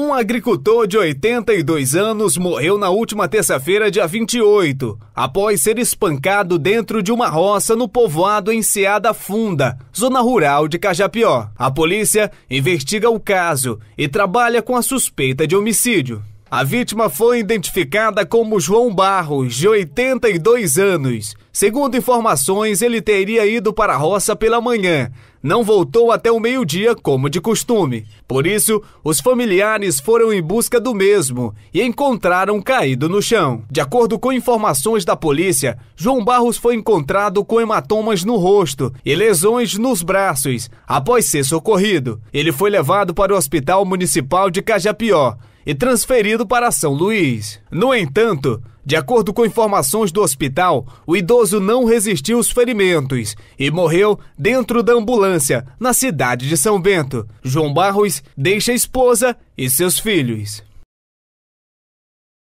Um agricultor de 82 anos morreu na última terça-feira, dia 28, após ser espancado dentro de uma roça no povoado Enseada Funda, zona rural de Cajapió. A polícia investiga o caso e trabalha com a suspeita de homicídio. A vítima foi identificada como João Barros, de 82 anos. Segundo informações, ele teria ido para a roça pela manhã. Não voltou até o meio-dia, como de costume. Por isso, os familiares foram em busca do mesmo e encontraram caído no chão. De acordo com informações da polícia, João Barros foi encontrado com hematomas no rosto e lesões nos braços após ser socorrido. Ele foi levado para o Hospital Municipal de Cajapió e transferido para São Luís. No entanto, de acordo com informações do hospital, o idoso não resistiu aos ferimentos e morreu dentro da ambulância na cidade de São Bento. João Barros deixa a esposa e seus filhos.